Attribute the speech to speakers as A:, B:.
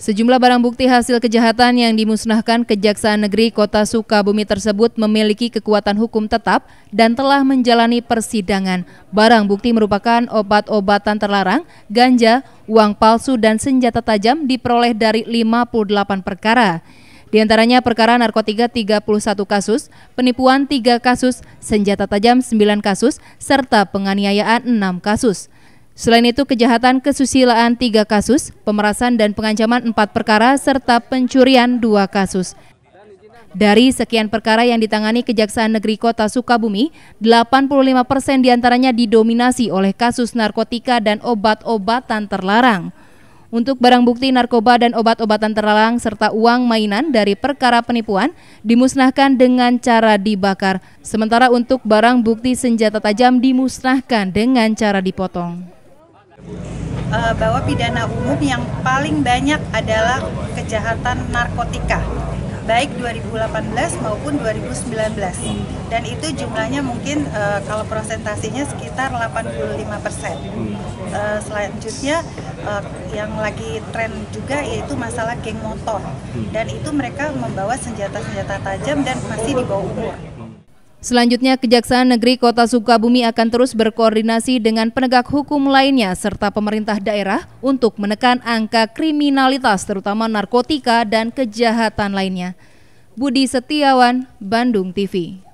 A: Sejumlah barang bukti hasil kejahatan yang dimusnahkan Kejaksaan Negeri Kota Sukabumi tersebut memiliki kekuatan hukum tetap dan telah menjalani persidangan. Barang bukti merupakan obat-obatan terlarang, ganja, uang palsu, dan senjata tajam diperoleh dari 58 perkara. Di antaranya perkara narkotika 31 kasus, penipuan 3 kasus, senjata tajam 9 kasus, serta penganiayaan 6 kasus. Selain itu, kejahatan kesusilaan tiga kasus, pemerasan dan pengancaman empat perkara, serta pencurian dua kasus. Dari sekian perkara yang ditangani Kejaksaan Negeri Kota Sukabumi, 85 persen diantaranya didominasi oleh kasus narkotika dan obat-obatan terlarang. Untuk barang bukti narkoba dan obat-obatan terlarang serta uang mainan dari perkara penipuan dimusnahkan dengan cara dibakar. Sementara untuk barang bukti senjata tajam dimusnahkan dengan cara dipotong.
B: Eh, bahwa pidana umum yang paling banyak adalah kejahatan narkotika baik 2018 maupun 2019 dan itu jumlahnya mungkin e, kalau prosentasinya sekitar 85 persen eh, selanjutnya e, yang lagi tren juga yaitu masalah geng motor dan itu mereka membawa senjata-senjata tajam dan masih di bawah umur
A: Selanjutnya, Kejaksaan Negeri Kota Sukabumi akan terus berkoordinasi dengan penegak hukum lainnya serta pemerintah daerah untuk menekan angka kriminalitas terutama narkotika dan kejahatan lainnya. Budi Setiawan, Bandung TV.